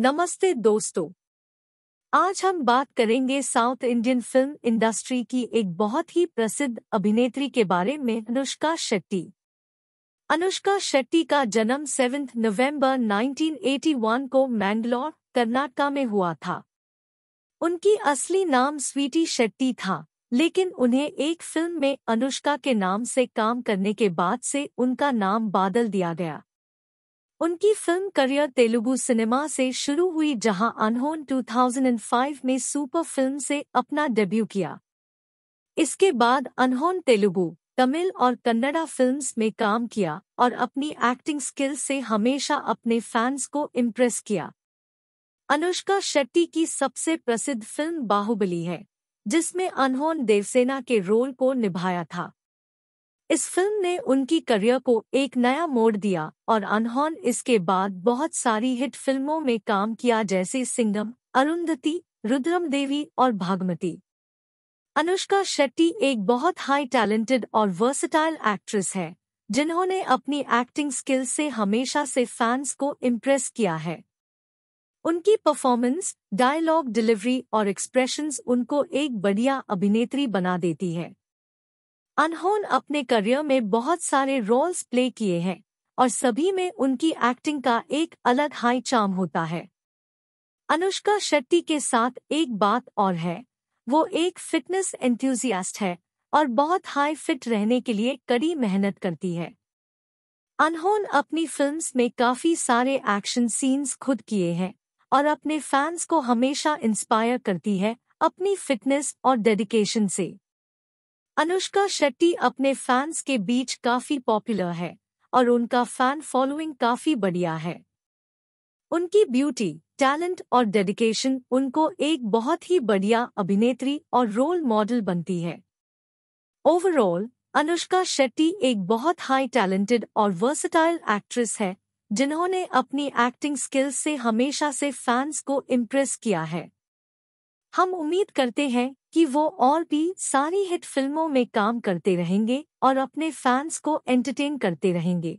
नमस्ते दोस्तों आज हम बात करेंगे साउथ इंडियन फिल्म इंडस्ट्री की एक बहुत ही प्रसिद्ध अभिनेत्री के बारे में अनुष्का शेट्टी अनुष्का शेट्टी का जन्म 7 नवंबर 1981 को मैंगलोर कर्नाटका में हुआ था उनकी असली नाम स्वीटी शेट्टी था लेकिन उन्हें एक फिल्म में अनुष्का के नाम से काम करने के बाद से उनका नाम बादल दिया गया उनकी फिल्म करियर तेलुगु सिनेमा से शुरू हुई जहां अनहोन 2005 में सुपर फिल्म से अपना डेब्यू किया इसके बाद अनहोन तेलुगु तमिल और कन्नड़ा फिल्म्स में काम किया और अपनी एक्टिंग स्किल से हमेशा अपने फैंस को इम्प्रेस किया अनुष्का शेट्टी की सबसे प्रसिद्ध फिल्म बाहुबली है जिसमें अनहोन देवसेना के रोल को निभाया था इस फिल्म ने उनकी करियर को एक नया मोड़ दिया और अनहोन इसके बाद बहुत सारी हिट फिल्मों में काम किया जैसे सिंगम अरुंधति रुद्रम देवी और भागमती अनुष्का शेट्टी एक बहुत हाई टैलेंटेड और वर्सेटाइल एक्ट्रेस है जिन्होंने अपनी एक्टिंग स्किल से हमेशा से फैंस को इम्प्रेस किया है उनकी परफॉर्मेंस डायलॉग डिलीवरी और एक्सप्रेशंस उनको एक बढ़िया अभिनेत्री बना देती है अनहोन अपने करियर में बहुत सारे रोल्स प्ले किए हैं और सभी में उनकी एक्टिंग का एक अलग हाई चाम होता है अनुष्का शेट्टी के साथ एक बात और है वो एक फिटनेस एंथ्यूजियास्ट है और बहुत हाई फिट रहने के लिए कड़ी मेहनत करती है अनहोन अपनी फिल्म्स में काफी सारे एक्शन सीन्स खुद किए हैं और अपने फैंस को हमेशा इंस्पायर करती है अपनी फिटनेस और डेडिकेशन से अनुष्का शेट्टी अपने फैंस के बीच काफी पॉपुलर है और उनका फैन फॉलोइंग काफी बढ़िया है उनकी ब्यूटी टैलेंट और डेडिकेशन उनको एक बहुत ही बढ़िया अभिनेत्री और रोल मॉडल बनती है ओवरऑल अनुष्का शेट्टी एक बहुत हाई टैलेंटेड और वर्सेटाइल एक्ट्रेस है जिन्होंने अपनी एक्टिंग स्किल्स से हमेशा से फैंस को इम्प्रेस किया है हम उम्मीद करते हैं कि वो और भी सारी हिट फिल्मों में काम करते रहेंगे और अपने फैंस को एंटरटेन करते रहेंगे